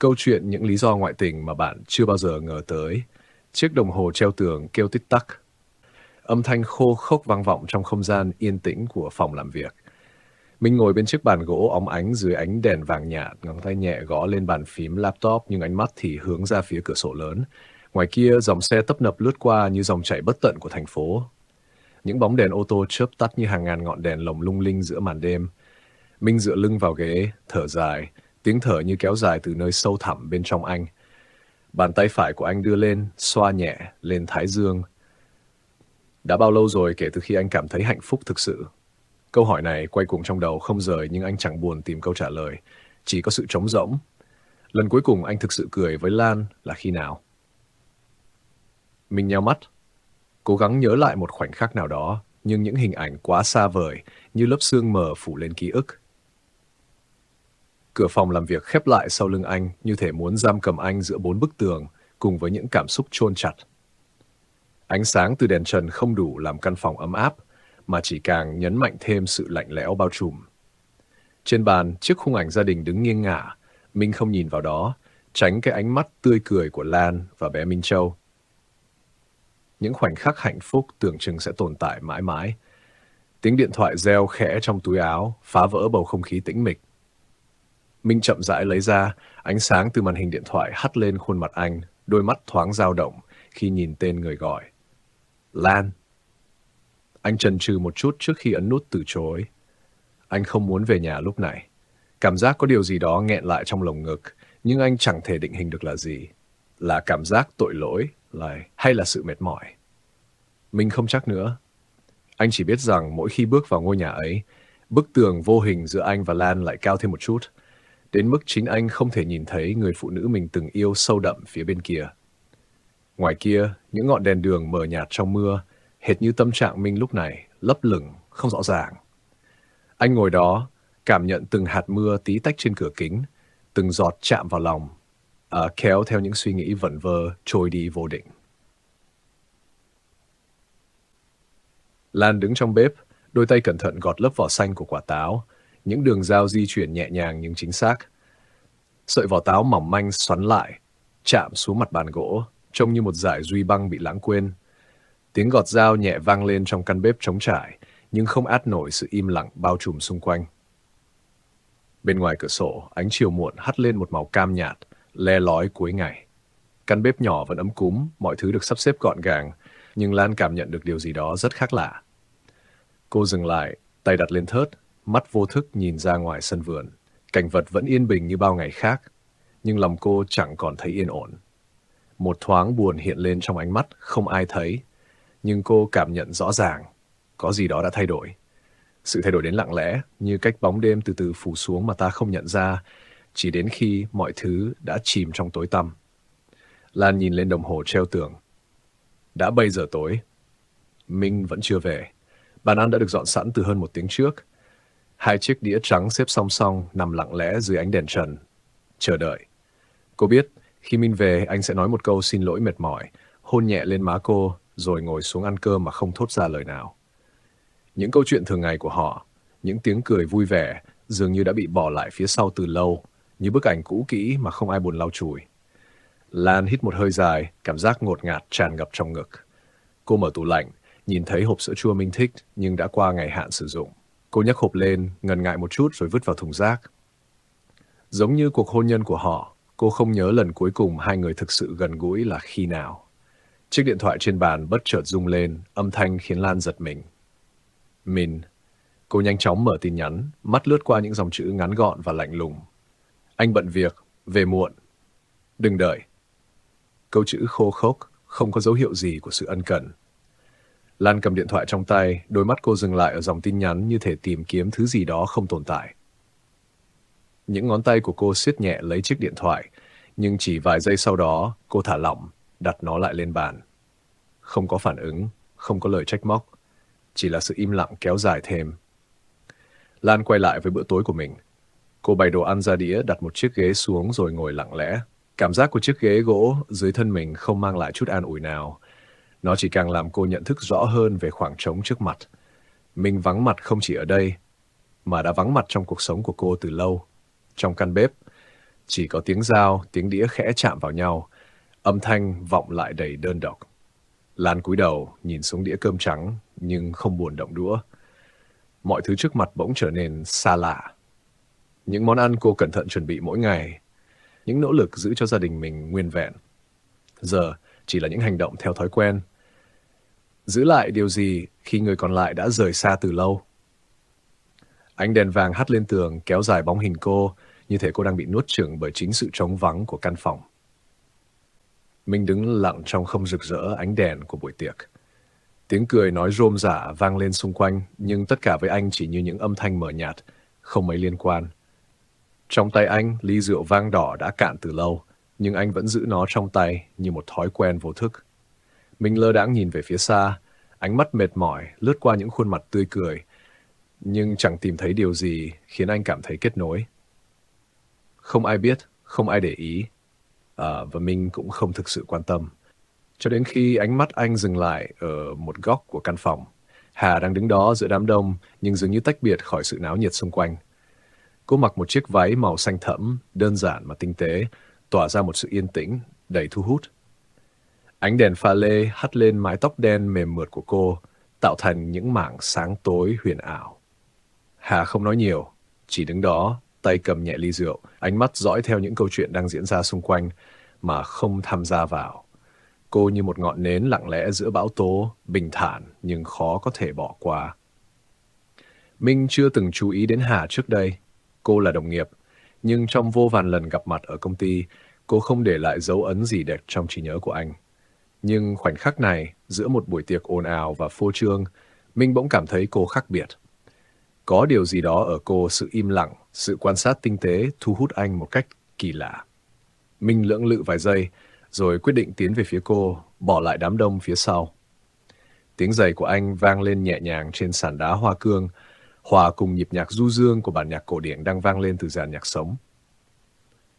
câu chuyện những lý do ngoại tình mà bạn chưa bao giờ ngờ tới, chiếc đồng hồ treo tường kêu tích tắc, âm thanh khô khốc vang vọng trong không gian yên tĩnh của phòng làm việc. Minh ngồi bên chiếc bàn gỗ óng ánh dưới ánh đèn vàng nhạt, ngón tay nhẹ gõ lên bàn phím laptop nhưng ánh mắt thì hướng ra phía cửa sổ lớn. Ngoài kia, dòng xe tấp nập lướt qua như dòng chảy bất tận của thành phố. Những bóng đèn ô tô chớp tắt như hàng ngàn ngọn đèn lồng lung linh giữa màn đêm. Minh dựa lưng vào ghế, thở dài, Tiếng thở như kéo dài từ nơi sâu thẳm bên trong anh. Bàn tay phải của anh đưa lên, xoa nhẹ lên thái dương. Đã bao lâu rồi kể từ khi anh cảm thấy hạnh phúc thực sự? Câu hỏi này quay cuồng trong đầu không rời nhưng anh chẳng buồn tìm câu trả lời. Chỉ có sự trống rỗng. Lần cuối cùng anh thực sự cười với Lan là khi nào? Mình nheo mắt, cố gắng nhớ lại một khoảnh khắc nào đó, nhưng những hình ảnh quá xa vời như lớp xương mờ phủ lên ký ức. Cửa phòng làm việc khép lại sau lưng anh, như thể muốn giam cầm anh giữa bốn bức tường, cùng với những cảm xúc chôn chặt. Ánh sáng từ đèn trần không đủ làm căn phòng ấm áp, mà chỉ càng nhấn mạnh thêm sự lạnh lẽo bao trùm. Trên bàn, chiếc khung ảnh gia đình đứng nghiêng ngả, Minh không nhìn vào đó, tránh cái ánh mắt tươi cười của Lan và bé Minh Châu. Những khoảnh khắc hạnh phúc tưởng chừng sẽ tồn tại mãi mãi. Tiếng điện thoại reo khẽ trong túi áo, phá vỡ bầu không khí tĩnh mịch. Minh chậm rãi lấy ra, ánh sáng từ màn hình điện thoại hắt lên khuôn mặt anh, đôi mắt thoáng dao động khi nhìn tên người gọi. Lan. Anh chần chừ một chút trước khi ấn nút từ chối. Anh không muốn về nhà lúc này. Cảm giác có điều gì đó nghẹn lại trong lồng ngực, nhưng anh chẳng thể định hình được là gì. Là cảm giác tội lỗi, là hay là sự mệt mỏi. Mình không chắc nữa. Anh chỉ biết rằng mỗi khi bước vào ngôi nhà ấy, bức tường vô hình giữa anh và Lan lại cao thêm một chút, đến mức chính anh không thể nhìn thấy người phụ nữ mình từng yêu sâu đậm phía bên kia. Ngoài kia, những ngọn đèn đường mờ nhạt trong mưa, hệt như tâm trạng Minh lúc này, lấp lửng, không rõ ràng. Anh ngồi đó, cảm nhận từng hạt mưa tí tách trên cửa kính, từng giọt chạm vào lòng, à, kéo theo những suy nghĩ vẩn vơ trôi đi vô định. Lan đứng trong bếp, đôi tay cẩn thận gọt lớp vỏ xanh của quả táo, những đường dao di chuyển nhẹ nhàng nhưng chính xác. Sợi vỏ táo mỏng manh xoắn lại, chạm xuống mặt bàn gỗ, trông như một dải duy băng bị lãng quên. Tiếng gọt dao nhẹ vang lên trong căn bếp trống trải, nhưng không át nổi sự im lặng bao trùm xung quanh. Bên ngoài cửa sổ, ánh chiều muộn hắt lên một màu cam nhạt, le lói cuối ngày. Căn bếp nhỏ vẫn ấm cúm, mọi thứ được sắp xếp gọn gàng, nhưng Lan cảm nhận được điều gì đó rất khác lạ. Cô dừng lại, tay đặt lên thớt, Mắt vô thức nhìn ra ngoài sân vườn. Cảnh vật vẫn yên bình như bao ngày khác, nhưng lòng cô chẳng còn thấy yên ổn. Một thoáng buồn hiện lên trong ánh mắt, không ai thấy. Nhưng cô cảm nhận rõ ràng, có gì đó đã thay đổi. Sự thay đổi đến lặng lẽ, như cách bóng đêm từ từ phủ xuống mà ta không nhận ra, chỉ đến khi mọi thứ đã chìm trong tối tăm. Lan nhìn lên đồng hồ treo tường. Đã bây giờ tối. Minh vẫn chưa về. Bàn ăn đã được dọn sẵn từ hơn một tiếng trước. Hai chiếc đĩa trắng xếp song song nằm lặng lẽ dưới ánh đèn trần. Chờ đợi. Cô biết, khi Minh về, anh sẽ nói một câu xin lỗi mệt mỏi, hôn nhẹ lên má cô, rồi ngồi xuống ăn cơm mà không thốt ra lời nào. Những câu chuyện thường ngày của họ, những tiếng cười vui vẻ, dường như đã bị bỏ lại phía sau từ lâu, như bức ảnh cũ kỹ mà không ai buồn lau chùi. Lan hít một hơi dài, cảm giác ngột ngạt tràn ngập trong ngực. Cô mở tủ lạnh, nhìn thấy hộp sữa chua Minh thích nhưng đã qua ngày hạn sử dụng. Cô nhấc hộp lên, ngần ngại một chút rồi vứt vào thùng rác. Giống như cuộc hôn nhân của họ, cô không nhớ lần cuối cùng hai người thực sự gần gũi là khi nào. Chiếc điện thoại trên bàn bất chợt rung lên, âm thanh khiến Lan giật mình. Min. Cô nhanh chóng mở tin nhắn, mắt lướt qua những dòng chữ ngắn gọn và lạnh lùng. Anh bận việc, về muộn. Đừng đợi. Câu chữ khô khốc, không có dấu hiệu gì của sự ân cần. Lan cầm điện thoại trong tay, đôi mắt cô dừng lại ở dòng tin nhắn như thể tìm kiếm thứ gì đó không tồn tại. Những ngón tay của cô siết nhẹ lấy chiếc điện thoại, nhưng chỉ vài giây sau đó, cô thả lỏng, đặt nó lại lên bàn. Không có phản ứng, không có lời trách móc, chỉ là sự im lặng kéo dài thêm. Lan quay lại với bữa tối của mình. Cô bày đồ ăn ra đĩa, đặt một chiếc ghế xuống rồi ngồi lặng lẽ. Cảm giác của chiếc ghế gỗ dưới thân mình không mang lại chút an ủi nào, nó chỉ càng làm cô nhận thức rõ hơn về khoảng trống trước mặt. Mình vắng mặt không chỉ ở đây, mà đã vắng mặt trong cuộc sống của cô từ lâu. Trong căn bếp, chỉ có tiếng dao, tiếng đĩa khẽ chạm vào nhau, âm thanh vọng lại đầy đơn độc. Lan cúi đầu, nhìn xuống đĩa cơm trắng, nhưng không buồn động đũa. Mọi thứ trước mặt bỗng trở nên xa lạ. Những món ăn cô cẩn thận chuẩn bị mỗi ngày, những nỗ lực giữ cho gia đình mình nguyên vẹn. Giờ chỉ là những hành động theo thói quen, giữ lại điều gì khi người còn lại đã rời xa từ lâu. Ánh đèn vàng hắt lên tường kéo dài bóng hình cô, như thể cô đang bị nuốt chửng bởi chính sự trống vắng của căn phòng. Minh đứng lặng trong không rực rỡ ánh đèn của buổi tiệc. Tiếng cười nói rôm rả vang lên xung quanh, nhưng tất cả với anh chỉ như những âm thanh mờ nhạt, không mấy liên quan. Trong tay anh, ly rượu vang đỏ đã cạn từ lâu, nhưng anh vẫn giữ nó trong tay như một thói quen vô thức. Minh lơ đãng nhìn về phía xa, ánh mắt mệt mỏi lướt qua những khuôn mặt tươi cười, nhưng chẳng tìm thấy điều gì khiến anh cảm thấy kết nối. Không ai biết, không ai để ý, à, và Minh cũng không thực sự quan tâm. Cho đến khi ánh mắt anh dừng lại ở một góc của căn phòng, Hà đang đứng đó giữa đám đông nhưng dường như tách biệt khỏi sự náo nhiệt xung quanh. Cô mặc một chiếc váy màu xanh thẫm, đơn giản mà tinh tế, tỏa ra một sự yên tĩnh, đầy thu hút. Ánh đèn pha lê hắt lên mái tóc đen mềm mượt của cô, tạo thành những mảng sáng tối huyền ảo. Hà không nói nhiều, chỉ đứng đó, tay cầm nhẹ ly rượu, ánh mắt dõi theo những câu chuyện đang diễn ra xung quanh mà không tham gia vào. Cô như một ngọn nến lặng lẽ giữa bão tố, bình thản nhưng khó có thể bỏ qua. Minh chưa từng chú ý đến Hà trước đây. Cô là đồng nghiệp, nhưng trong vô vàn lần gặp mặt ở công ty, cô không để lại dấu ấn gì đẹp trong trí nhớ của anh. Nhưng khoảnh khắc này, giữa một buổi tiệc ồn ào và phô trương, Minh bỗng cảm thấy cô khác biệt. Có điều gì đó ở cô sự im lặng, sự quan sát tinh tế thu hút anh một cách kỳ lạ. Minh lưỡng lự vài giây, rồi quyết định tiến về phía cô, bỏ lại đám đông phía sau. Tiếng giày của anh vang lên nhẹ nhàng trên sàn đá hoa cương, hòa cùng nhịp nhạc du dương của bản nhạc cổ điển đang vang lên từ dàn nhạc sống.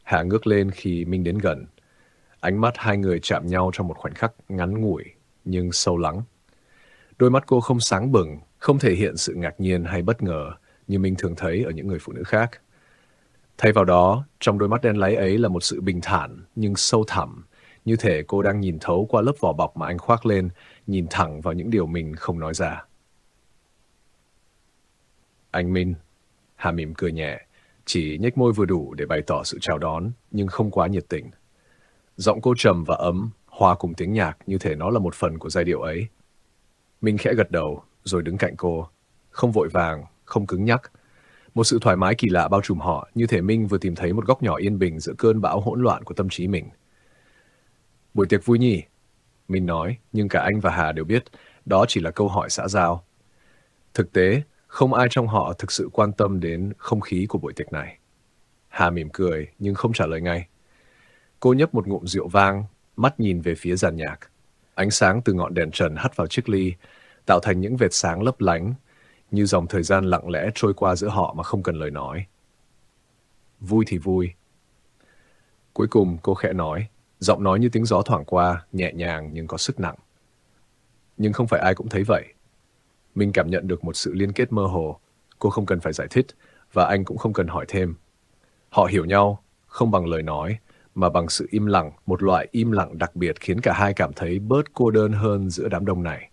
Hạ ngước lên khi Minh đến gần, Ánh mắt hai người chạm nhau trong một khoảnh khắc ngắn ngủi nhưng sâu lắng. Đôi mắt cô không sáng bừng, không thể hiện sự ngạc nhiên hay bất ngờ như mình thường thấy ở những người phụ nữ khác. Thay vào đó, trong đôi mắt đen láy ấy là một sự bình thản nhưng sâu thẳm, như thể cô đang nhìn thấu qua lớp vỏ bọc mà anh khoác lên, nhìn thẳng vào những điều mình không nói ra. Anh Minh, Hà mỉm cười nhẹ, chỉ nhếch môi vừa đủ để bày tỏ sự chào đón, nhưng không quá nhiệt tình. Giọng cô trầm và ấm, hòa cùng tiếng nhạc như thể nó là một phần của giai điệu ấy. Minh khẽ gật đầu, rồi đứng cạnh cô. Không vội vàng, không cứng nhắc. Một sự thoải mái kỳ lạ bao trùm họ, như thể Minh vừa tìm thấy một góc nhỏ yên bình giữa cơn bão hỗn loạn của tâm trí mình. Buổi tiệc vui nhỉ? Minh nói, nhưng cả anh và Hà đều biết đó chỉ là câu hỏi xã giao. Thực tế, không ai trong họ thực sự quan tâm đến không khí của buổi tiệc này. Hà mỉm cười nhưng không trả lời ngay. Cô nhấp một ngụm rượu vang, mắt nhìn về phía giàn nhạc. Ánh sáng từ ngọn đèn trần hắt vào chiếc ly, tạo thành những vệt sáng lấp lánh, như dòng thời gian lặng lẽ trôi qua giữa họ mà không cần lời nói. Vui thì vui. Cuối cùng cô khẽ nói, giọng nói như tiếng gió thoảng qua, nhẹ nhàng nhưng có sức nặng. Nhưng không phải ai cũng thấy vậy. Mình cảm nhận được một sự liên kết mơ hồ, cô không cần phải giải thích và anh cũng không cần hỏi thêm. Họ hiểu nhau, không bằng lời nói, mà bằng sự im lặng, một loại im lặng đặc biệt khiến cả hai cảm thấy bớt cô đơn hơn giữa đám đông này.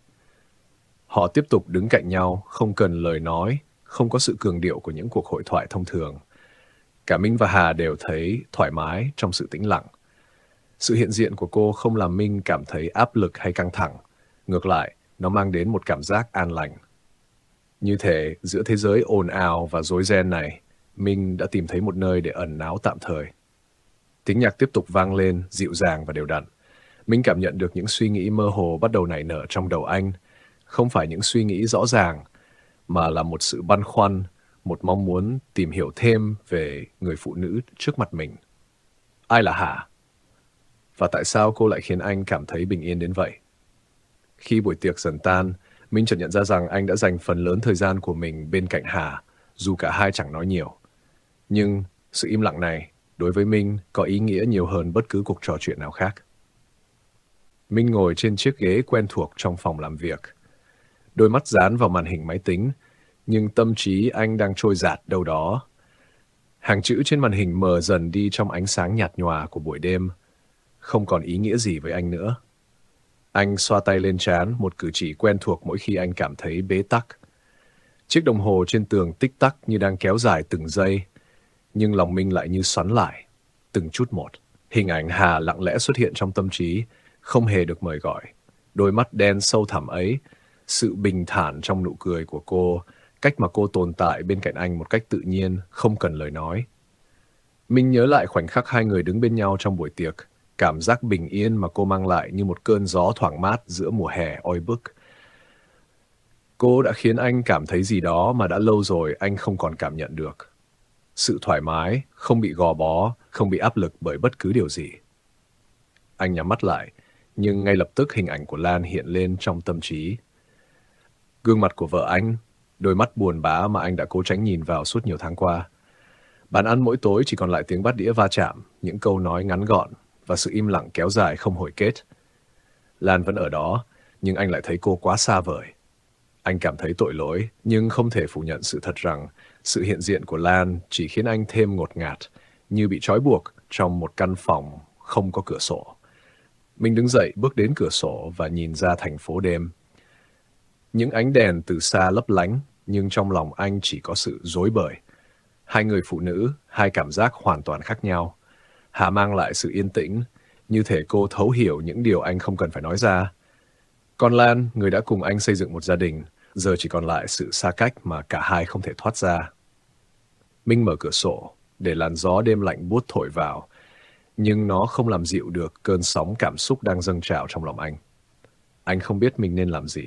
Họ tiếp tục đứng cạnh nhau, không cần lời nói, không có sự cường điệu của những cuộc hội thoại thông thường. Cả Minh và Hà đều thấy thoải mái trong sự tĩnh lặng. Sự hiện diện của cô không làm Minh cảm thấy áp lực hay căng thẳng. Ngược lại, nó mang đến một cảm giác an lành. Như thế, giữa thế giới ồn ào và rối ren này, Minh đã tìm thấy một nơi để ẩn náu tạm thời. Tiếng nhạc tiếp tục vang lên, dịu dàng và đều đặn. Minh cảm nhận được những suy nghĩ mơ hồ bắt đầu nảy nở trong đầu anh. Không phải những suy nghĩ rõ ràng, mà là một sự băn khoăn, một mong muốn tìm hiểu thêm về người phụ nữ trước mặt mình. Ai là Hà? Và tại sao cô lại khiến anh cảm thấy bình yên đến vậy? Khi buổi tiệc dần tan, Minh chợt nhận ra rằng anh đã dành phần lớn thời gian của mình bên cạnh Hà, dù cả hai chẳng nói nhiều. Nhưng sự im lặng này đối với Minh có ý nghĩa nhiều hơn bất cứ cuộc trò chuyện nào khác. Minh ngồi trên chiếc ghế quen thuộc trong phòng làm việc. Đôi mắt dán vào màn hình máy tính, nhưng tâm trí anh đang trôi dạt đâu đó. Hàng chữ trên màn hình mờ dần đi trong ánh sáng nhạt nhòa của buổi đêm, không còn ý nghĩa gì với anh nữa. Anh xoa tay lên trán, một cử chỉ quen thuộc mỗi khi anh cảm thấy bế tắc. Chiếc đồng hồ trên tường tích tắc như đang kéo dài từng giây, nhưng lòng Minh lại như xoắn lại. Từng chút một, hình ảnh Hà lặng lẽ xuất hiện trong tâm trí, không hề được mời gọi. Đôi mắt đen sâu thẳm ấy, sự bình thản trong nụ cười của cô, cách mà cô tồn tại bên cạnh anh một cách tự nhiên, không cần lời nói. Minh nhớ lại khoảnh khắc hai người đứng bên nhau trong buổi tiệc, cảm giác bình yên mà cô mang lại như một cơn gió thoảng mát giữa mùa hè oi bức. Cô đã khiến anh cảm thấy gì đó mà đã lâu rồi anh không còn cảm nhận được sự thoải mái, không bị gò bó, không bị áp lực bởi bất cứ điều gì. Anh nhắm mắt lại, nhưng ngay lập tức hình ảnh của Lan hiện lên trong tâm trí. Gương mặt của vợ anh, đôi mắt buồn bã mà anh đã cố tránh nhìn vào suốt nhiều tháng qua. Bàn ăn mỗi tối chỉ còn lại tiếng bát đĩa va chạm, những câu nói ngắn gọn và sự im lặng kéo dài không hồi kết. Lan vẫn ở đó, nhưng anh lại thấy cô quá xa vời. Anh cảm thấy tội lỗi, nhưng không thể phủ nhận sự thật rằng sự hiện diện của Lan chỉ khiến anh thêm ngột ngạt, như bị trói buộc trong một căn phòng không có cửa sổ. Mình đứng dậy bước đến cửa sổ và nhìn ra thành phố đêm. Những ánh đèn từ xa lấp lánh, nhưng trong lòng anh chỉ có sự rối bời. Hai người phụ nữ, hai cảm giác hoàn toàn khác nhau. Hà mang lại sự yên tĩnh, như thể cô thấu hiểu những điều anh không cần phải nói ra. Còn Lan, người đã cùng anh xây dựng một gia đình, giờ chỉ còn lại sự xa cách mà cả hai không thể thoát ra. Minh mở cửa sổ, để làn gió đêm lạnh buốt thổi vào, nhưng nó không làm dịu được cơn sóng cảm xúc đang dâng trào trong lòng anh. Anh không biết mình nên làm gì.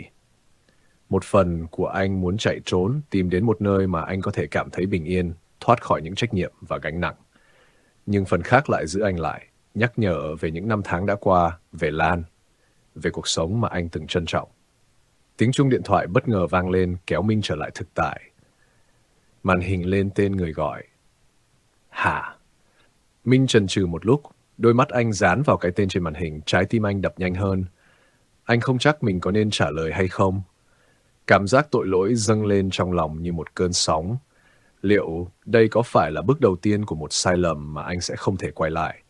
Một phần của anh muốn chạy trốn, tìm đến một nơi mà anh có thể cảm thấy bình yên, thoát khỏi những trách nhiệm và gánh nặng. Nhưng phần khác lại giữ anh lại, nhắc nhở về những năm tháng đã qua, về Lan, về cuộc sống mà anh từng trân trọng. Tiếng chuông điện thoại bất ngờ vang lên kéo Minh trở lại thực tại, Màn hình lên tên người gọi. Hà Minh trần trừ một lúc, đôi mắt anh dán vào cái tên trên màn hình, trái tim anh đập nhanh hơn. Anh không chắc mình có nên trả lời hay không. Cảm giác tội lỗi dâng lên trong lòng như một cơn sóng. Liệu đây có phải là bước đầu tiên của một sai lầm mà anh sẽ không thể quay lại?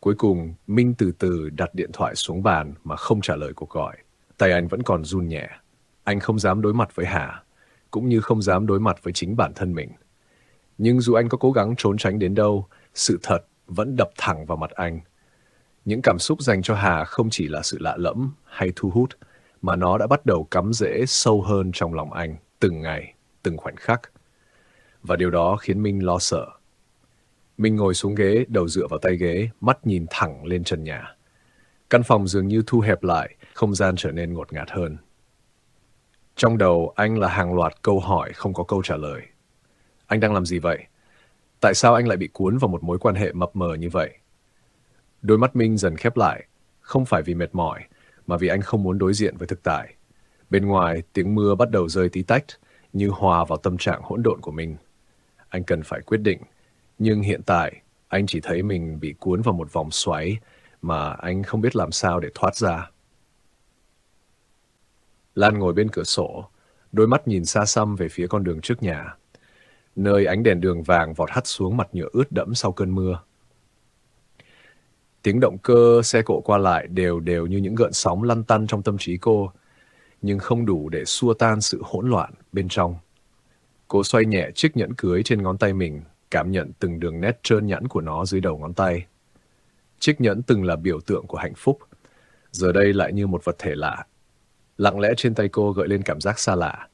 Cuối cùng, Minh từ từ đặt điện thoại xuống bàn mà không trả lời cuộc gọi. Tay anh vẫn còn run nhẹ. Anh không dám đối mặt với Hà cũng như không dám đối mặt với chính bản thân mình. Nhưng dù anh có cố gắng trốn tránh đến đâu, sự thật vẫn đập thẳng vào mặt anh. Những cảm xúc dành cho Hà không chỉ là sự lạ lẫm hay thu hút, mà nó đã bắt đầu cắm rễ sâu hơn trong lòng anh từng ngày, từng khoảnh khắc. Và điều đó khiến Minh lo sợ. Minh ngồi xuống ghế, đầu dựa vào tay ghế, mắt nhìn thẳng lên trần nhà. Căn phòng dường như thu hẹp lại, không gian trở nên ngột ngạt hơn. Trong đầu anh là hàng loạt câu hỏi không có câu trả lời. Anh đang làm gì vậy? Tại sao anh lại bị cuốn vào một mối quan hệ mập mờ như vậy? Đôi mắt Minh dần khép lại, không phải vì mệt mỏi, mà vì anh không muốn đối diện với thực tại. Bên ngoài, tiếng mưa bắt đầu rơi tí tách, như hòa vào tâm trạng hỗn độn của mình. Anh cần phải quyết định, nhưng hiện tại, anh chỉ thấy mình bị cuốn vào một vòng xoáy mà anh không biết làm sao để thoát ra. Lan ngồi bên cửa sổ, đôi mắt nhìn xa xăm về phía con đường trước nhà, nơi ánh đèn đường vàng vọt hắt xuống mặt nhựa ướt đẫm sau cơn mưa. Tiếng động cơ xe cộ qua lại đều đều như những gợn sóng lăn tăn trong tâm trí cô, nhưng không đủ để xua tan sự hỗn loạn bên trong. Cô xoay nhẹ chiếc nhẫn cưới trên ngón tay mình, cảm nhận từng đường nét trơn nhẵn của nó dưới đầu ngón tay. Chiếc nhẫn từng là biểu tượng của hạnh phúc, giờ đây lại như một vật thể lạ, Lặng lẽ trên tay cô gợi lên cảm giác xa lạ.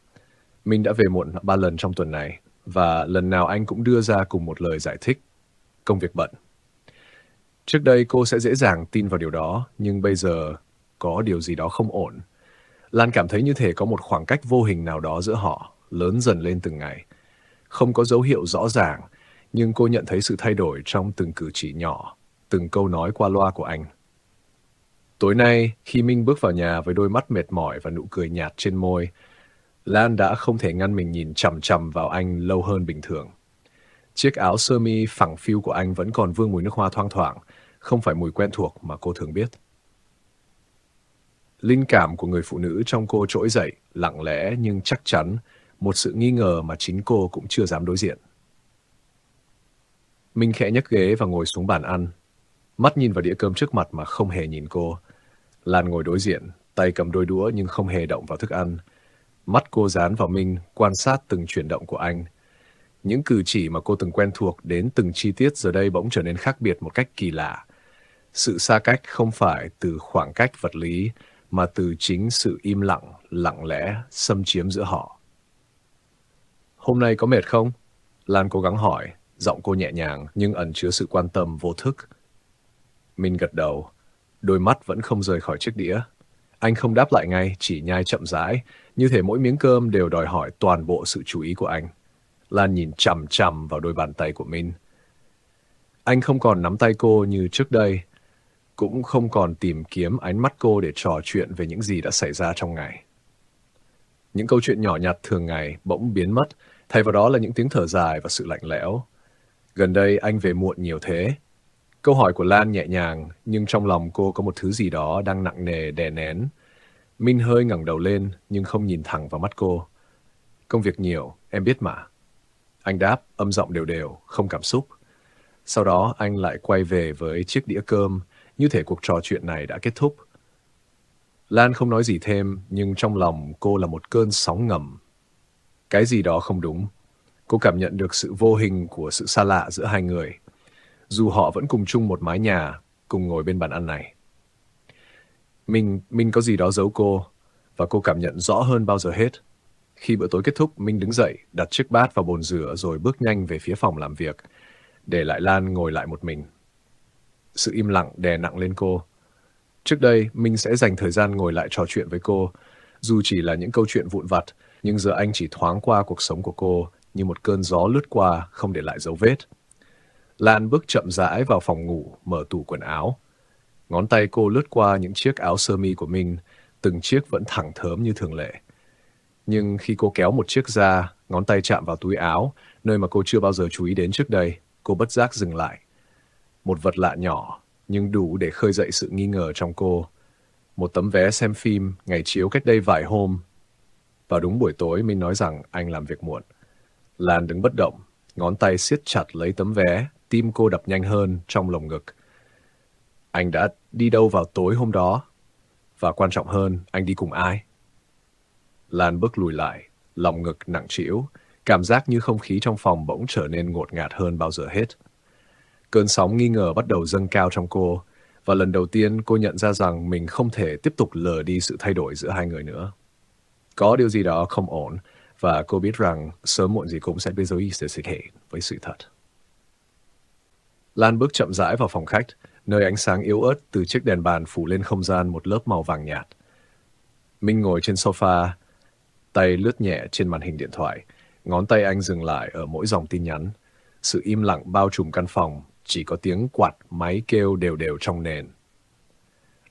Minh đã về muộn ba lần trong tuần này và lần nào anh cũng đưa ra cùng một lời giải thích. Công việc bận. Trước đây cô sẽ dễ dàng tin vào điều đó, nhưng bây giờ có điều gì đó không ổn. Lan cảm thấy như thể có một khoảng cách vô hình nào đó giữa họ, lớn dần lên từng ngày. Không có dấu hiệu rõ ràng, nhưng cô nhận thấy sự thay đổi trong từng cử chỉ nhỏ, từng câu nói qua loa của anh. Tối nay, khi Minh bước vào nhà với đôi mắt mệt mỏi và nụ cười nhạt trên môi, Lan đã không thể ngăn mình nhìn chằm chằm vào anh lâu hơn bình thường. Chiếc áo sơ mi phẳng phiu của anh vẫn còn vương mùi nước hoa thoang thoảng, không phải mùi quen thuộc mà cô thường biết. Linh cảm của người phụ nữ trong cô trỗi dậy, lặng lẽ nhưng chắc chắn, một sự nghi ngờ mà chính cô cũng chưa dám đối diện. Minh khẽ nhấc ghế và ngồi xuống bàn ăn, mắt nhìn vào đĩa cơm trước mặt mà không hề nhìn cô, Lan ngồi đối diện, tay cầm đôi đũa nhưng không hề động vào thức ăn. Mắt cô dán vào Minh, quan sát từng chuyển động của anh. Những cử chỉ mà cô từng quen thuộc đến từng chi tiết giờ đây bỗng trở nên khác biệt một cách kỳ lạ. Sự xa cách không phải từ khoảng cách vật lý, mà từ chính sự im lặng, lặng lẽ, xâm chiếm giữa họ. Hôm nay có mệt không? Lan cố gắng hỏi, giọng cô nhẹ nhàng nhưng ẩn chứa sự quan tâm vô thức. Minh gật đầu, đôi mắt vẫn không rời khỏi chiếc đĩa. Anh không đáp lại ngay, chỉ nhai chậm rãi, như thể mỗi miếng cơm đều đòi hỏi toàn bộ sự chú ý của anh. Lan nhìn chằm chằm vào đôi bàn tay của Min. Anh không còn nắm tay cô như trước đây, cũng không còn tìm kiếm ánh mắt cô để trò chuyện về những gì đã xảy ra trong ngày. Những câu chuyện nhỏ nhặt thường ngày bỗng biến mất, thay vào đó là những tiếng thở dài và sự lạnh lẽo. Gần đây anh về muộn nhiều thế, Câu hỏi của Lan nhẹ nhàng, nhưng trong lòng cô có một thứ gì đó đang nặng nề đè nén. Minh hơi ngẩng đầu lên, nhưng không nhìn thẳng vào mắt cô. Công việc nhiều, em biết mà. Anh đáp, âm giọng đều đều, không cảm xúc. Sau đó anh lại quay về với chiếc đĩa cơm, như thể cuộc trò chuyện này đã kết thúc. Lan không nói gì thêm, nhưng trong lòng cô là một cơn sóng ngầm. Cái gì đó không đúng. Cô cảm nhận được sự vô hình của sự xa lạ giữa hai người dù họ vẫn cùng chung một mái nhà, cùng ngồi bên bàn ăn này. Minh, Minh có gì đó giấu cô, và cô cảm nhận rõ hơn bao giờ hết. Khi bữa tối kết thúc, Minh đứng dậy, đặt chiếc bát vào bồn rửa rồi bước nhanh về phía phòng làm việc, để lại Lan ngồi lại một mình. Sự im lặng đè nặng lên cô. Trước đây, Minh sẽ dành thời gian ngồi lại trò chuyện với cô, dù chỉ là những câu chuyện vụn vặt, nhưng giờ anh chỉ thoáng qua cuộc sống của cô như một cơn gió lướt qua không để lại dấu vết. Lan bước chậm rãi vào phòng ngủ, mở tủ quần áo. Ngón tay cô lướt qua những chiếc áo sơ mi của mình, từng chiếc vẫn thẳng thớm như thường lệ. Nhưng khi cô kéo một chiếc ra, ngón tay chạm vào túi áo, nơi mà cô chưa bao giờ chú ý đến trước đây, cô bất giác dừng lại. Một vật lạ nhỏ, nhưng đủ để khơi dậy sự nghi ngờ trong cô. Một tấm vé xem phim ngày chiếu cách đây vài hôm. Vào đúng buổi tối, mình nói rằng anh làm việc muộn. Lan đứng bất động, ngón tay siết chặt lấy tấm vé tim cô đập nhanh hơn trong lồng ngực. Anh đã đi đâu vào tối hôm đó? Và quan trọng hơn, anh đi cùng ai? Lan bước lùi lại, lòng ngực nặng trĩu, cảm giác như không khí trong phòng bỗng trở nên ngột ngạt hơn bao giờ hết. Cơn sóng nghi ngờ bắt đầu dâng cao trong cô, và lần đầu tiên cô nhận ra rằng mình không thể tiếp tục lờ đi sự thay đổi giữa hai người nữa. Có điều gì đó không ổn, và cô biết rằng sớm muộn gì cũng sẽ biết dối sẽ xích hệ với sự thật. Lan bước chậm rãi vào phòng khách, nơi ánh sáng yếu ớt từ chiếc đèn bàn phủ lên không gian một lớp màu vàng nhạt. Minh ngồi trên sofa, tay lướt nhẹ trên màn hình điện thoại, ngón tay anh dừng lại ở mỗi dòng tin nhắn. Sự im lặng bao trùm căn phòng, chỉ có tiếng quạt máy kêu đều đều trong nền.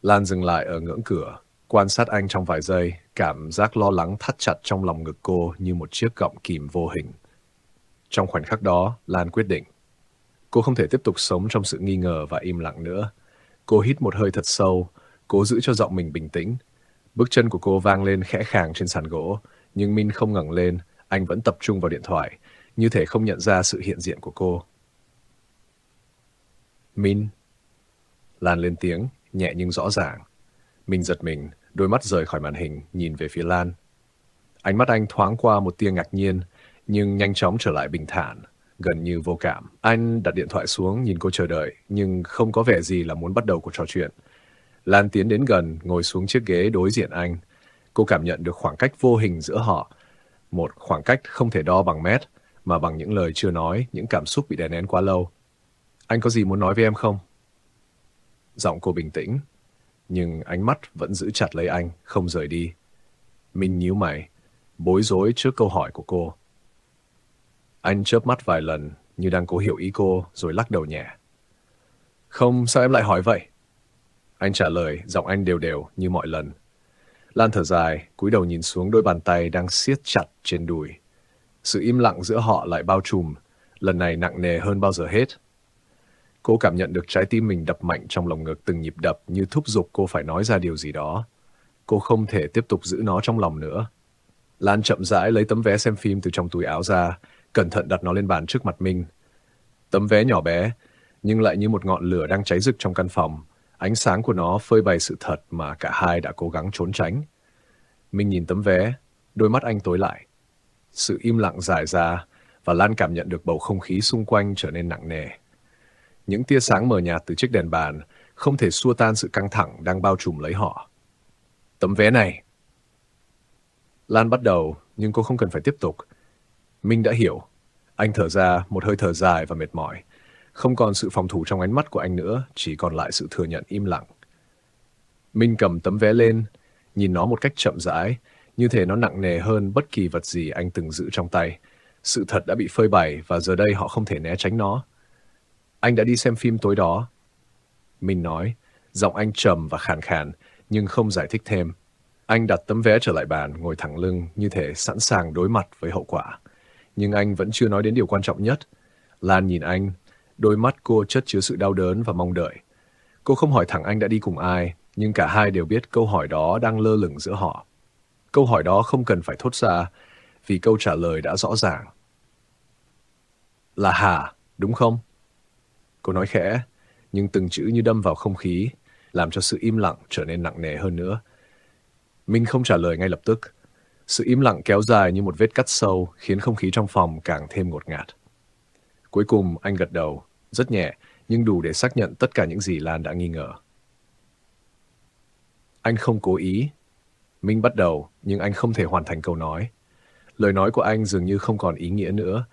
Lan dừng lại ở ngưỡng cửa, quan sát anh trong vài giây, cảm giác lo lắng thắt chặt trong lòng ngực cô như một chiếc gọng kìm vô hình. Trong khoảnh khắc đó, Lan quyết định. Cô không thể tiếp tục sống trong sự nghi ngờ và im lặng nữa. Cô hít một hơi thật sâu, cố giữ cho giọng mình bình tĩnh. Bước chân của cô vang lên khẽ khàng trên sàn gỗ, nhưng minh không ngẩng lên, anh vẫn tập trung vào điện thoại, như thể không nhận ra sự hiện diện của cô. minh. Lan lên tiếng, nhẹ nhưng rõ ràng. minh giật mình, đôi mắt rời khỏi màn hình, nhìn về phía Lan. Ánh mắt anh thoáng qua một tia ngạc nhiên, nhưng nhanh chóng trở lại bình thản gần như vô cảm. Anh đặt điện thoại xuống nhìn cô chờ đợi, nhưng không có vẻ gì là muốn bắt đầu cuộc trò chuyện. Lan tiến đến gần, ngồi xuống chiếc ghế đối diện anh. Cô cảm nhận được khoảng cách vô hình giữa họ. Một khoảng cách không thể đo bằng mét, mà bằng những lời chưa nói, những cảm xúc bị đè nén quá lâu. Anh có gì muốn nói với em không? Giọng cô bình tĩnh, nhưng ánh mắt vẫn giữ chặt lấy anh, không rời đi. Minh nhíu mày, bối rối trước câu hỏi của cô. Anh chớp mắt vài lần, như đang cố hiểu ý cô, rồi lắc đầu nhẹ. Không, sao em lại hỏi vậy? Anh trả lời, giọng anh đều đều như mọi lần. Lan thở dài, cúi đầu nhìn xuống đôi bàn tay đang siết chặt trên đùi. Sự im lặng giữa họ lại bao trùm, lần này nặng nề hơn bao giờ hết. Cô cảm nhận được trái tim mình đập mạnh trong lòng ngực từng nhịp đập như thúc giục cô phải nói ra điều gì đó. Cô không thể tiếp tục giữ nó trong lòng nữa. Lan chậm rãi lấy tấm vé xem phim từ trong túi áo ra, cẩn thận đặt nó lên bàn trước mặt mình Tấm vé nhỏ bé, nhưng lại như một ngọn lửa đang cháy rực trong căn phòng. Ánh sáng của nó phơi bày sự thật mà cả hai đã cố gắng trốn tránh. mình nhìn tấm vé, đôi mắt anh tối lại. Sự im lặng dài ra và Lan cảm nhận được bầu không khí xung quanh trở nên nặng nề. Những tia sáng mờ nhạt từ chiếc đèn bàn không thể xua tan sự căng thẳng đang bao trùm lấy họ. Tấm vé này. Lan bắt đầu, nhưng cô không cần phải tiếp tục Minh đã hiểu. Anh thở ra một hơi thở dài và mệt mỏi. Không còn sự phòng thủ trong ánh mắt của anh nữa, chỉ còn lại sự thừa nhận im lặng. Minh cầm tấm vé lên, nhìn nó một cách chậm rãi, như thể nó nặng nề hơn bất kỳ vật gì anh từng giữ trong tay. Sự thật đã bị phơi bày và giờ đây họ không thể né tránh nó. Anh đã đi xem phim tối đó. Minh nói, giọng anh trầm và khàn khàn, nhưng không giải thích thêm. Anh đặt tấm vé trở lại bàn, ngồi thẳng lưng, như thể sẵn sàng đối mặt với hậu quả nhưng anh vẫn chưa nói đến điều quan trọng nhất. Lan nhìn anh, đôi mắt cô chất chứa sự đau đớn và mong đợi. Cô không hỏi thẳng anh đã đi cùng ai, nhưng cả hai đều biết câu hỏi đó đang lơ lửng giữa họ. Câu hỏi đó không cần phải thốt ra, vì câu trả lời đã rõ ràng. Là Hà, đúng không? Cô nói khẽ, nhưng từng chữ như đâm vào không khí, làm cho sự im lặng trở nên nặng nề hơn nữa. Minh không trả lời ngay lập tức. Sự im lặng kéo dài như một vết cắt sâu khiến không khí trong phòng càng thêm ngột ngạt. Cuối cùng anh gật đầu, rất nhẹ, nhưng đủ để xác nhận tất cả những gì Lan đã nghi ngờ. Anh không cố ý. Minh bắt đầu, nhưng anh không thể hoàn thành câu nói. Lời nói của anh dường như không còn ý nghĩa nữa,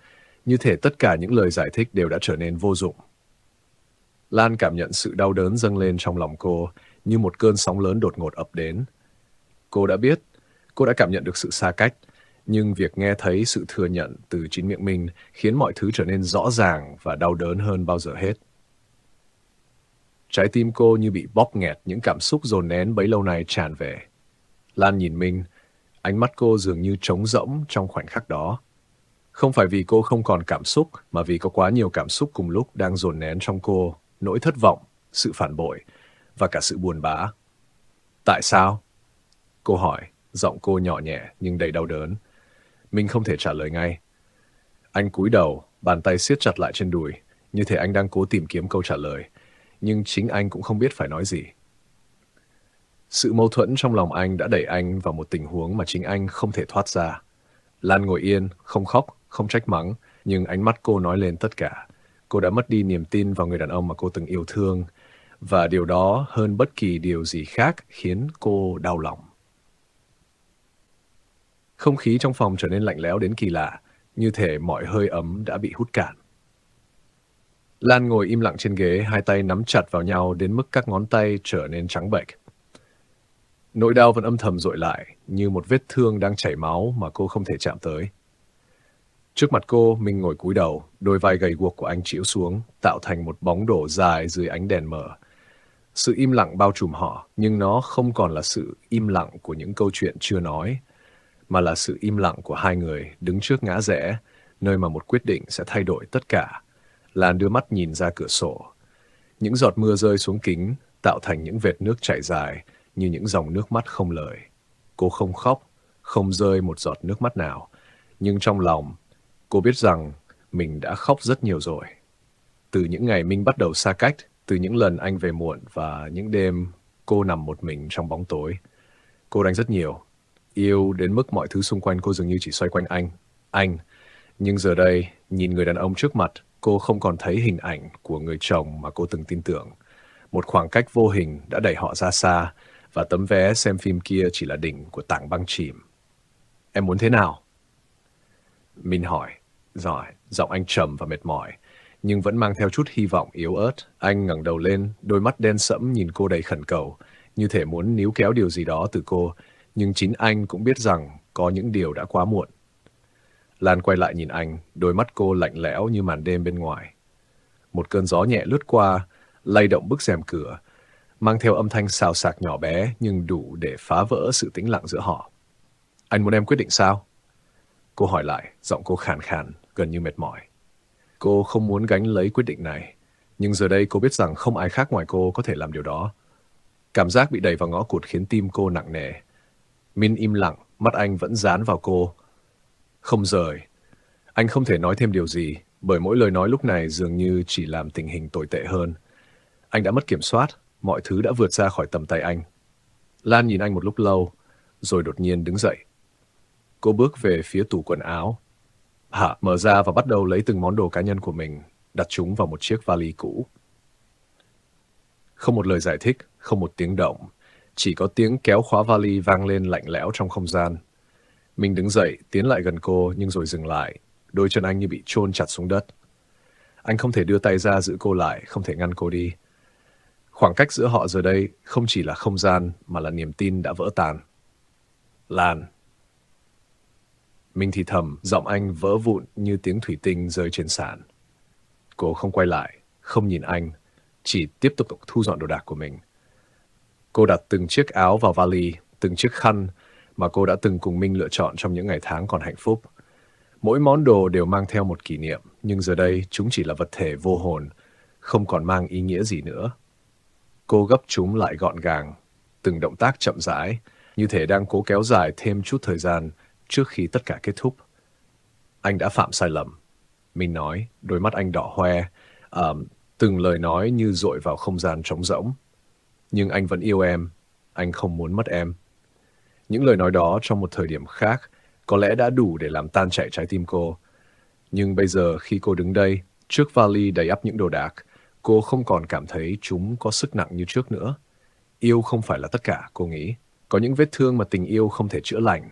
như thể tất cả những lời giải thích đều đã trở nên vô dụng. Lan cảm nhận sự đau đớn dâng lên trong lòng cô như một cơn sóng lớn đột ngột ập đến. Cô đã biết Cô đã cảm nhận được sự xa cách, nhưng việc nghe thấy sự thừa nhận từ chính miệng mình khiến mọi thứ trở nên rõ ràng và đau đớn hơn bao giờ hết. Trái tim cô như bị bóp nghẹt những cảm xúc dồn nén bấy lâu nay tràn về. Lan nhìn mình, ánh mắt cô dường như trống rỗng trong khoảnh khắc đó. Không phải vì cô không còn cảm xúc, mà vì có quá nhiều cảm xúc cùng lúc đang dồn nén trong cô, nỗi thất vọng, sự phản bội và cả sự buồn bã. Tại sao? Cô hỏi. Giọng cô nhỏ nhẹ nhưng đầy đau đớn. Minh không thể trả lời ngay. Anh cúi đầu, bàn tay siết chặt lại trên đùi, như thể anh đang cố tìm kiếm câu trả lời. Nhưng chính anh cũng không biết phải nói gì. Sự mâu thuẫn trong lòng anh đã đẩy anh vào một tình huống mà chính anh không thể thoát ra. Lan ngồi yên, không khóc, không trách mắng, nhưng ánh mắt cô nói lên tất cả. Cô đã mất đi niềm tin vào người đàn ông mà cô từng yêu thương, và điều đó hơn bất kỳ điều gì khác khiến cô đau lòng. Không khí trong phòng trở nên lạnh lẽo đến kỳ lạ, như thể mọi hơi ấm đã bị hút cạn. Lan ngồi im lặng trên ghế, hai tay nắm chặt vào nhau đến mức các ngón tay trở nên trắng bệch. Nỗi đau vẫn âm thầm dội lại, như một vết thương đang chảy máu mà cô không thể chạm tới. Trước mặt cô, Minh ngồi cúi đầu, đôi vai gầy guộc của anh chịu xuống, tạo thành một bóng đổ dài dưới ánh đèn mờ. Sự im lặng bao trùm họ, nhưng nó không còn là sự im lặng của những câu chuyện chưa nói, mà là sự im lặng của hai người đứng trước ngã rẽ, nơi mà một quyết định sẽ thay đổi tất cả. Lan đưa mắt nhìn ra cửa sổ. Những giọt mưa rơi xuống kính, tạo thành những vệt nước chảy dài như những dòng nước mắt không lời. Cô không khóc, không rơi một giọt nước mắt nào, nhưng trong lòng, cô biết rằng mình đã khóc rất nhiều rồi. Từ những ngày Minh bắt đầu xa cách, từ những lần anh về muộn và những đêm cô nằm một mình trong bóng tối. Cô đánh rất nhiều, yêu đến mức mọi thứ xung quanh cô dường như chỉ xoay quanh anh, anh. Nhưng giờ đây, nhìn người đàn ông trước mặt, cô không còn thấy hình ảnh của người chồng mà cô từng tin tưởng. Một khoảng cách vô hình đã đẩy họ ra xa, và tấm vé xem phim kia chỉ là đỉnh của tảng băng chìm. Em muốn thế nào? Minh hỏi. Giỏi, giọng anh trầm và mệt mỏi, nhưng vẫn mang theo chút hy vọng yếu ớt. Anh ngẩng đầu lên, đôi mắt đen sẫm nhìn cô đầy khẩn cầu, như thể muốn níu kéo điều gì đó từ cô, nhưng chính anh cũng biết rằng có những điều đã quá muộn. Lan quay lại nhìn anh, đôi mắt cô lạnh lẽo như màn đêm bên ngoài. Một cơn gió nhẹ lướt qua, lay động bức rèm cửa, mang theo âm thanh xào xạc nhỏ bé nhưng đủ để phá vỡ sự tĩnh lặng giữa họ. Anh muốn em quyết định sao? Cô hỏi lại, giọng cô khàn khàn, gần như mệt mỏi. Cô không muốn gánh lấy quyết định này, nhưng giờ đây cô biết rằng không ai khác ngoài cô có thể làm điều đó. Cảm giác bị đẩy vào ngõ cụt khiến tim cô nặng nề, Min im lặng, mắt anh vẫn dán vào cô. Không rời. Anh không thể nói thêm điều gì, bởi mỗi lời nói lúc này dường như chỉ làm tình hình tồi tệ hơn. Anh đã mất kiểm soát, mọi thứ đã vượt ra khỏi tầm tay anh. Lan nhìn anh một lúc lâu, rồi đột nhiên đứng dậy. Cô bước về phía tủ quần áo. Hạ mở ra và bắt đầu lấy từng món đồ cá nhân của mình, đặt chúng vào một chiếc vali cũ. Không một lời giải thích, không một tiếng động, chỉ có tiếng kéo khóa vali vang lên lạnh lẽo trong không gian. Mình đứng dậy, tiến lại gần cô nhưng rồi dừng lại. Đôi chân anh như bị chôn chặt xuống đất. Anh không thể đưa tay ra giữ cô lại, không thể ngăn cô đi. Khoảng cách giữa họ giờ đây không chỉ là không gian mà là niềm tin đã vỡ tan. Lan. Mình thì thầm, giọng anh vỡ vụn như tiếng thủy tinh rơi trên sàn. Cô không quay lại, không nhìn anh, chỉ tiếp tục thu dọn đồ đạc của mình. Cô đặt từng chiếc áo vào vali, từng chiếc khăn mà cô đã từng cùng Minh lựa chọn trong những ngày tháng còn hạnh phúc. Mỗi món đồ đều mang theo một kỷ niệm, nhưng giờ đây chúng chỉ là vật thể vô hồn, không còn mang ý nghĩa gì nữa. Cô gấp chúng lại gọn gàng, từng động tác chậm rãi, như thể đang cố kéo dài thêm chút thời gian trước khi tất cả kết thúc. Anh đã phạm sai lầm. Minh nói, đôi mắt anh đỏ hoe, um, từng lời nói như dội vào không gian trống rỗng nhưng anh vẫn yêu em, anh không muốn mất em. Những lời nói đó trong một thời điểm khác có lẽ đã đủ để làm tan chảy trái tim cô. Nhưng bây giờ khi cô đứng đây, trước vali đầy ắp những đồ đạc, cô không còn cảm thấy chúng có sức nặng như trước nữa. Yêu không phải là tất cả, cô nghĩ. Có những vết thương mà tình yêu không thể chữa lành.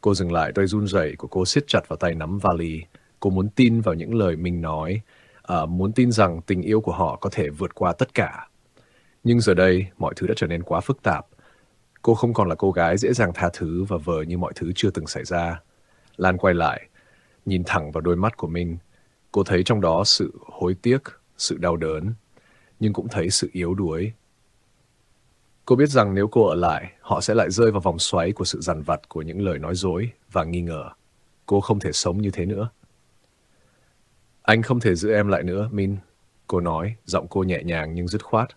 Cô dừng lại, đôi run rẩy của cô siết chặt vào tay nắm vali. Cô muốn tin vào những lời mình nói, à, muốn tin rằng tình yêu của họ có thể vượt qua tất cả nhưng giờ đây, mọi thứ đã trở nên quá phức tạp. Cô không còn là cô gái dễ dàng tha thứ và vờ như mọi thứ chưa từng xảy ra. Lan quay lại, nhìn thẳng vào đôi mắt của mình. Cô thấy trong đó sự hối tiếc, sự đau đớn, nhưng cũng thấy sự yếu đuối. Cô biết rằng nếu cô ở lại, họ sẽ lại rơi vào vòng xoáy của sự dằn vặt của những lời nói dối và nghi ngờ. Cô không thể sống như thế nữa. Anh không thể giữ em lại nữa, Min. Cô nói, giọng cô nhẹ nhàng nhưng dứt khoát.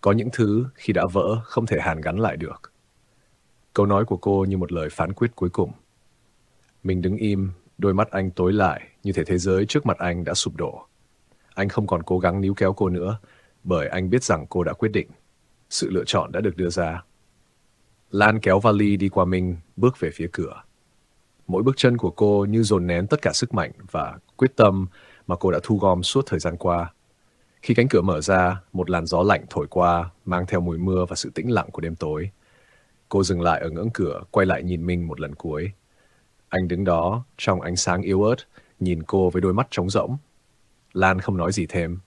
Có những thứ khi đã vỡ không thể hàn gắn lại được. Câu nói của cô như một lời phán quyết cuối cùng. Mình đứng im, đôi mắt anh tối lại như thể thế giới trước mặt anh đã sụp đổ. Anh không còn cố gắng níu kéo cô nữa bởi anh biết rằng cô đã quyết định. Sự lựa chọn đã được đưa ra. Lan kéo vali đi qua mình, bước về phía cửa. Mỗi bước chân của cô như dồn nén tất cả sức mạnh và quyết tâm mà cô đã thu gom suốt thời gian qua. Khi cánh cửa mở ra, một làn gió lạnh thổi qua, mang theo mùi mưa và sự tĩnh lặng của đêm tối. Cô dừng lại ở ngưỡng cửa, quay lại nhìn Minh một lần cuối. Anh đứng đó, trong ánh sáng yếu ớt, nhìn cô với đôi mắt trống rỗng. Lan không nói gì thêm.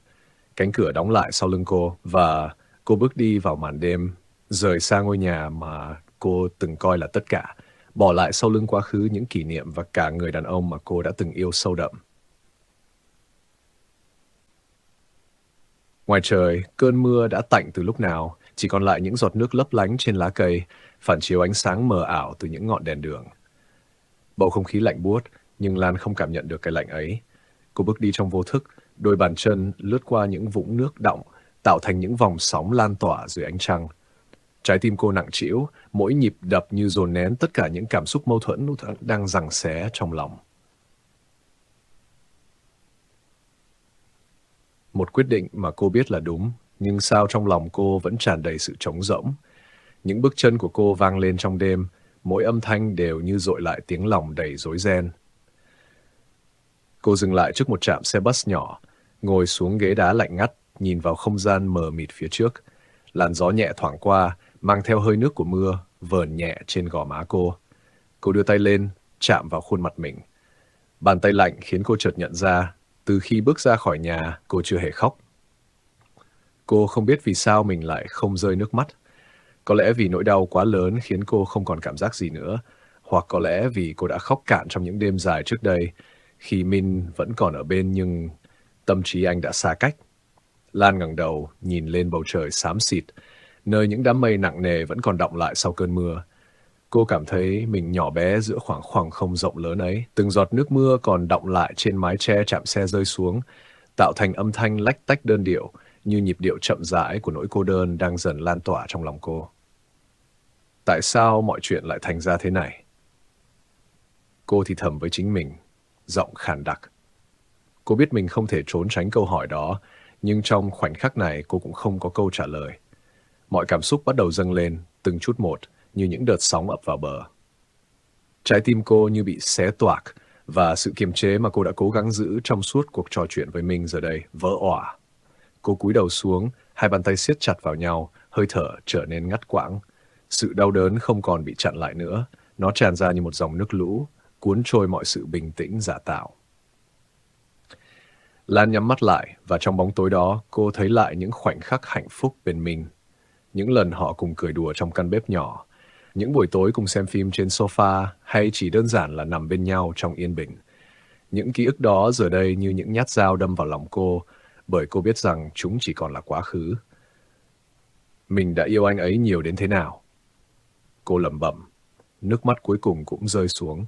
Cánh cửa đóng lại sau lưng cô và cô bước đi vào màn đêm, rời xa ngôi nhà mà cô từng coi là tất cả, bỏ lại sau lưng quá khứ những kỷ niệm và cả người đàn ông mà cô đã từng yêu sâu đậm. Ngoài trời, cơn mưa đã tạnh từ lúc nào, chỉ còn lại những giọt nước lấp lánh trên lá cây, phản chiếu ánh sáng mờ ảo từ những ngọn đèn đường. Bầu không khí lạnh buốt, nhưng Lan không cảm nhận được cái lạnh ấy. Cô bước đi trong vô thức, đôi bàn chân lướt qua những vũng nước động tạo thành những vòng sóng lan tỏa dưới ánh trăng. Trái tim cô nặng trĩu, mỗi nhịp đập như dồn nén tất cả những cảm xúc mâu thuẫn đang giằng xé trong lòng. Một quyết định mà cô biết là đúng, nhưng sao trong lòng cô vẫn tràn đầy sự trống rỗng. Những bước chân của cô vang lên trong đêm, mỗi âm thanh đều như dội lại tiếng lòng đầy rối ren. Cô dừng lại trước một trạm xe bus nhỏ, ngồi xuống ghế đá lạnh ngắt, nhìn vào không gian mờ mịt phía trước. Làn gió nhẹ thoảng qua, mang theo hơi nước của mưa, vờn nhẹ trên gò má cô. Cô đưa tay lên, chạm vào khuôn mặt mình. Bàn tay lạnh khiến cô chợt nhận ra từ khi bước ra khỏi nhà, cô chưa hề khóc. Cô không biết vì sao mình lại không rơi nước mắt. Có lẽ vì nỗi đau quá lớn khiến cô không còn cảm giác gì nữa, hoặc có lẽ vì cô đã khóc cạn trong những đêm dài trước đây, khi Min vẫn còn ở bên nhưng tâm trí anh đã xa cách. Lan ngẩng đầu, nhìn lên bầu trời xám xịt, nơi những đám mây nặng nề vẫn còn đọng lại sau cơn mưa. Cô cảm thấy mình nhỏ bé giữa khoảng khoảng không rộng lớn ấy. Từng giọt nước mưa còn đọng lại trên mái tre chạm xe rơi xuống, tạo thành âm thanh lách tách đơn điệu, như nhịp điệu chậm rãi của nỗi cô đơn đang dần lan tỏa trong lòng cô. Tại sao mọi chuyện lại thành ra thế này? Cô thì thầm với chính mình, giọng khàn đặc. Cô biết mình không thể trốn tránh câu hỏi đó, nhưng trong khoảnh khắc này cô cũng không có câu trả lời. Mọi cảm xúc bắt đầu dâng lên, từng chút một, như những đợt sóng ập vào bờ. Trái tim cô như bị xé toạc và sự kiềm chế mà cô đã cố gắng giữ trong suốt cuộc trò chuyện với mình giờ đây vỡ òa. Cô cúi đầu xuống, hai bàn tay siết chặt vào nhau, hơi thở trở nên ngắt quãng. Sự đau đớn không còn bị chặn lại nữa, nó tràn ra như một dòng nước lũ, cuốn trôi mọi sự bình tĩnh giả tạo. Lan nhắm mắt lại và trong bóng tối đó cô thấy lại những khoảnh khắc hạnh phúc bên mình. Những lần họ cùng cười đùa trong căn bếp nhỏ, những buổi tối cùng xem phim trên sofa hay chỉ đơn giản là nằm bên nhau trong yên bình. Những ký ức đó giờ đây như những nhát dao đâm vào lòng cô, bởi cô biết rằng chúng chỉ còn là quá khứ. Mình đã yêu anh ấy nhiều đến thế nào? Cô lẩm bẩm, nước mắt cuối cùng cũng rơi xuống.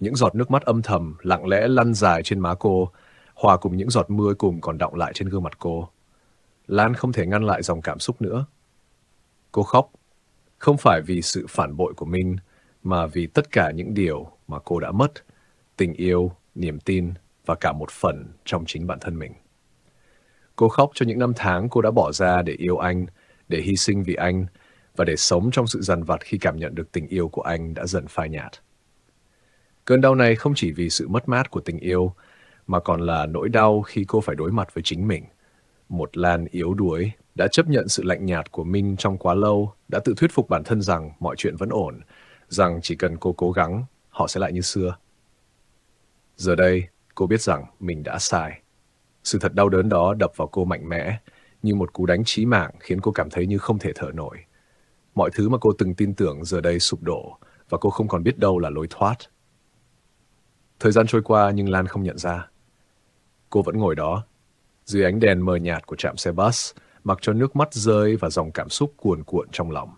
Những giọt nước mắt âm thầm lặng lẽ lăn dài trên má cô, hòa cùng những giọt mưa cùng còn đọng lại trên gương mặt cô. Lan không thể ngăn lại dòng cảm xúc nữa. Cô khóc không phải vì sự phản bội của mình, mà vì tất cả những điều mà cô đã mất, tình yêu, niềm tin và cả một phần trong chính bản thân mình. Cô khóc cho những năm tháng cô đã bỏ ra để yêu anh, để hy sinh vì anh và để sống trong sự dằn vặt khi cảm nhận được tình yêu của anh đã dần phai nhạt. Cơn đau này không chỉ vì sự mất mát của tình yêu, mà còn là nỗi đau khi cô phải đối mặt với chính mình, một Lan yếu đuối đã chấp nhận sự lạnh nhạt của Minh trong quá lâu, đã tự thuyết phục bản thân rằng mọi chuyện vẫn ổn, rằng chỉ cần cô cố gắng, họ sẽ lại như xưa. Giờ đây, cô biết rằng mình đã sai. Sự thật đau đớn đó đập vào cô mạnh mẽ, như một cú đánh chí mạng khiến cô cảm thấy như không thể thở nổi. Mọi thứ mà cô từng tin tưởng giờ đây sụp đổ, và cô không còn biết đâu là lối thoát. Thời gian trôi qua nhưng Lan không nhận ra. Cô vẫn ngồi đó, dưới ánh đèn mờ nhạt của trạm xe bus, mặc cho nước mắt rơi và dòng cảm xúc cuồn cuộn trong lòng.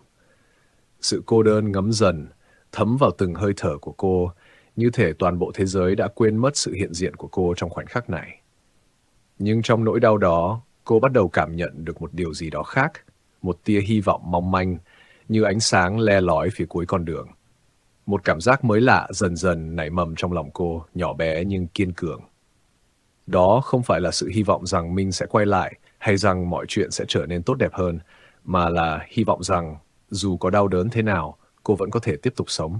Sự cô đơn ngấm dần, thấm vào từng hơi thở của cô, như thể toàn bộ thế giới đã quên mất sự hiện diện của cô trong khoảnh khắc này. Nhưng trong nỗi đau đó, cô bắt đầu cảm nhận được một điều gì đó khác, một tia hy vọng mong manh, như ánh sáng le lói phía cuối con đường. Một cảm giác mới lạ dần dần nảy mầm trong lòng cô, nhỏ bé nhưng kiên cường. Đó không phải là sự hy vọng rằng mình sẽ quay lại, hay rằng mọi chuyện sẽ trở nên tốt đẹp hơn, mà là hy vọng rằng dù có đau đớn thế nào, cô vẫn có thể tiếp tục sống.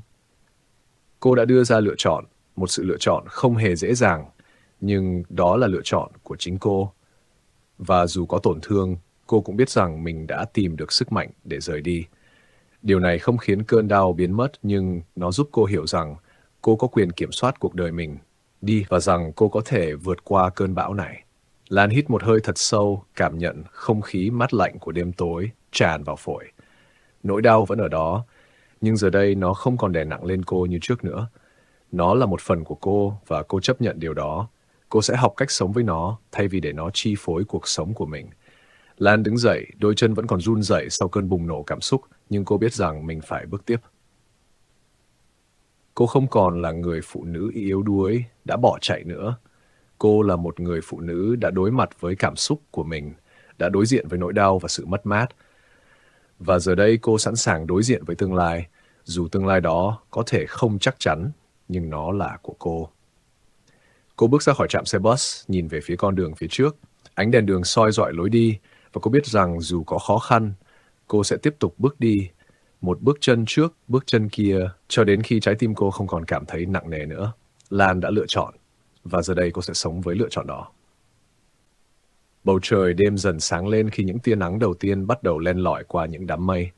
Cô đã đưa ra lựa chọn, một sự lựa chọn không hề dễ dàng, nhưng đó là lựa chọn của chính cô. Và dù có tổn thương, cô cũng biết rằng mình đã tìm được sức mạnh để rời đi. Điều này không khiến cơn đau biến mất nhưng nó giúp cô hiểu rằng cô có quyền kiểm soát cuộc đời mình đi và rằng cô có thể vượt qua cơn bão này. Lan hít một hơi thật sâu, cảm nhận không khí mát lạnh của đêm tối tràn vào phổi. Nỗi đau vẫn ở đó, nhưng giờ đây nó không còn đè nặng lên cô như trước nữa. Nó là một phần của cô và cô chấp nhận điều đó. Cô sẽ học cách sống với nó thay vì để nó chi phối cuộc sống của mình. Lan đứng dậy, đôi chân vẫn còn run rẩy sau cơn bùng nổ cảm xúc, nhưng cô biết rằng mình phải bước tiếp. Cô không còn là người phụ nữ yếu đuối, đã bỏ chạy nữa cô là một người phụ nữ đã đối mặt với cảm xúc của mình, đã đối diện với nỗi đau và sự mất mát. Và giờ đây cô sẵn sàng đối diện với tương lai, dù tương lai đó có thể không chắc chắn, nhưng nó là của cô. Cô bước ra khỏi trạm xe bus, nhìn về phía con đường phía trước. Ánh đèn đường soi dọi lối đi, và cô biết rằng dù có khó khăn, cô sẽ tiếp tục bước đi, một bước chân trước, bước chân kia, cho đến khi trái tim cô không còn cảm thấy nặng nề nữa. Lan đã lựa chọn và giờ đây cô sẽ sống với lựa chọn đó. Bầu trời đêm dần sáng lên khi những tia nắng đầu tiên bắt đầu len lỏi qua những đám mây.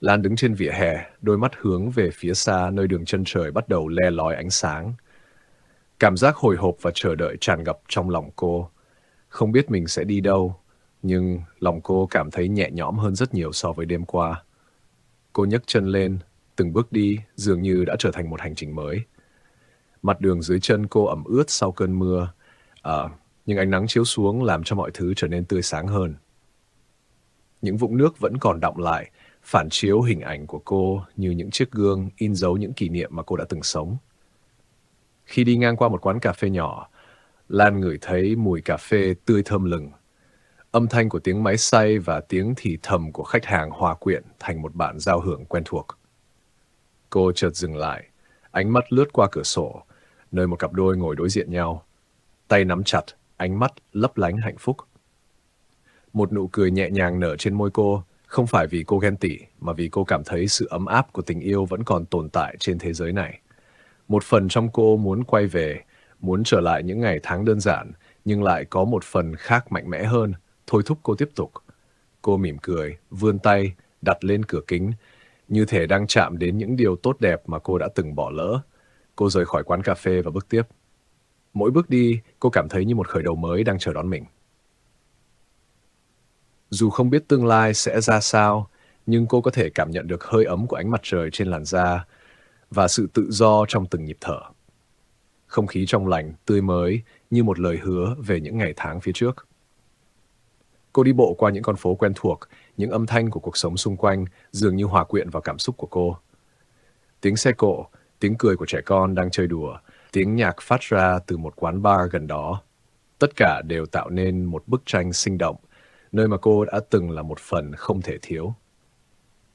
Lan đứng trên vỉa hè, đôi mắt hướng về phía xa nơi đường chân trời bắt đầu le lói ánh sáng. Cảm giác hồi hộp và chờ đợi tràn ngập trong lòng cô. Không biết mình sẽ đi đâu, nhưng lòng cô cảm thấy nhẹ nhõm hơn rất nhiều so với đêm qua. Cô nhấc chân lên, từng bước đi dường như đã trở thành một hành trình mới – Mặt đường dưới chân cô ẩm ướt sau cơn mưa, à, nhưng ánh nắng chiếu xuống làm cho mọi thứ trở nên tươi sáng hơn. Những vũng nước vẫn còn đọng lại, phản chiếu hình ảnh của cô như những chiếc gương in dấu những kỷ niệm mà cô đã từng sống. Khi đi ngang qua một quán cà phê nhỏ, Lan ngửi thấy mùi cà phê tươi thơm lừng. Âm thanh của tiếng máy xay và tiếng thì thầm của khách hàng hòa quyện thành một bản giao hưởng quen thuộc. Cô chợt dừng lại, ánh mắt lướt qua cửa sổ, nơi một cặp đôi ngồi đối diện nhau. Tay nắm chặt, ánh mắt lấp lánh hạnh phúc. Một nụ cười nhẹ nhàng nở trên môi cô, không phải vì cô ghen tị, mà vì cô cảm thấy sự ấm áp của tình yêu vẫn còn tồn tại trên thế giới này. Một phần trong cô muốn quay về, muốn trở lại những ngày tháng đơn giản, nhưng lại có một phần khác mạnh mẽ hơn, thôi thúc cô tiếp tục. Cô mỉm cười, vươn tay, đặt lên cửa kính, như thể đang chạm đến những điều tốt đẹp mà cô đã từng bỏ lỡ cô rời khỏi quán cà phê và bước tiếp. Mỗi bước đi, cô cảm thấy như một khởi đầu mới đang chờ đón mình. Dù không biết tương lai sẽ ra sao, nhưng cô có thể cảm nhận được hơi ấm của ánh mặt trời trên làn da và sự tự do trong từng nhịp thở. Không khí trong lành, tươi mới như một lời hứa về những ngày tháng phía trước. Cô đi bộ qua những con phố quen thuộc, những âm thanh của cuộc sống xung quanh dường như hòa quyện vào cảm xúc của cô. Tiếng xe cộ, tiếng cười của trẻ con đang chơi đùa, tiếng nhạc phát ra từ một quán bar gần đó. Tất cả đều tạo nên một bức tranh sinh động, nơi mà cô đã từng là một phần không thể thiếu.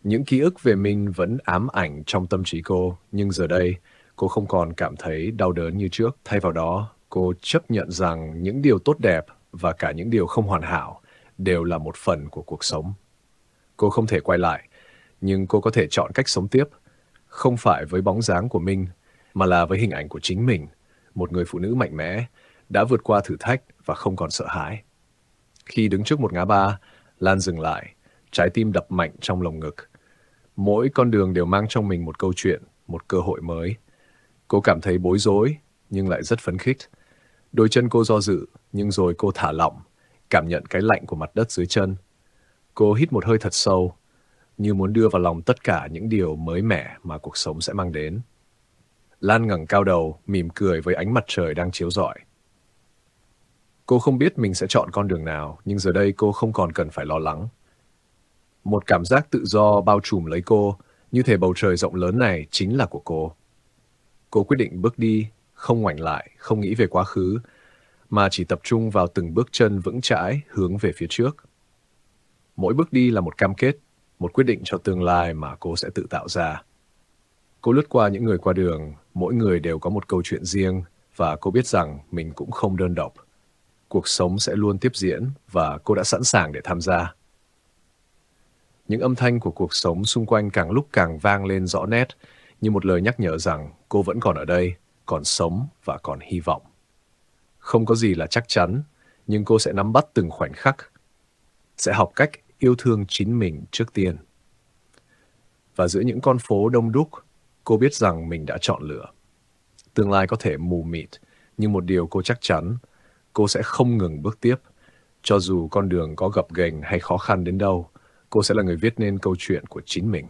Những ký ức về mình vẫn ám ảnh trong tâm trí cô, nhưng giờ đây, cô không còn cảm thấy đau đớn như trước. Thay vào đó, cô chấp nhận rằng những điều tốt đẹp và cả những điều không hoàn hảo đều là một phần của cuộc sống. Cô không thể quay lại, nhưng cô có thể chọn cách sống tiếp – không phải với bóng dáng của mình mà là với hình ảnh của chính mình, một người phụ nữ mạnh mẽ, đã vượt qua thử thách và không còn sợ hãi. Khi đứng trước một ngã ba, Lan dừng lại, trái tim đập mạnh trong lồng ngực. Mỗi con đường đều mang trong mình một câu chuyện, một cơ hội mới. Cô cảm thấy bối rối, nhưng lại rất phấn khích. Đôi chân cô do dự, nhưng rồi cô thả lỏng, cảm nhận cái lạnh của mặt đất dưới chân. Cô hít một hơi thật sâu, như muốn đưa vào lòng tất cả những điều mới mẻ mà cuộc sống sẽ mang đến. Lan ngẩng cao đầu, mỉm cười với ánh mặt trời đang chiếu rọi. Cô không biết mình sẽ chọn con đường nào, nhưng giờ đây cô không còn cần phải lo lắng. Một cảm giác tự do bao trùm lấy cô, như thể bầu trời rộng lớn này chính là của cô. Cô quyết định bước đi, không ngoảnh lại, không nghĩ về quá khứ, mà chỉ tập trung vào từng bước chân vững chãi hướng về phía trước. Mỗi bước đi là một cam kết, một quyết định cho tương lai mà cô sẽ tự tạo ra. Cô lướt qua những người qua đường, mỗi người đều có một câu chuyện riêng và cô biết rằng mình cũng không đơn độc. Cuộc sống sẽ luôn tiếp diễn và cô đã sẵn sàng để tham gia. Những âm thanh của cuộc sống xung quanh càng lúc càng vang lên rõ nét như một lời nhắc nhở rằng cô vẫn còn ở đây, còn sống và còn hy vọng. Không có gì là chắc chắn, nhưng cô sẽ nắm bắt từng khoảnh khắc. Sẽ học cách yêu thương chính mình trước tiên. Và giữa những con phố đông đúc, cô biết rằng mình đã chọn lựa. Tương lai có thể mù mịt, nhưng một điều cô chắc chắn, cô sẽ không ngừng bước tiếp. Cho dù con đường có gập ghềnh hay khó khăn đến đâu, cô sẽ là người viết nên câu chuyện của chính mình.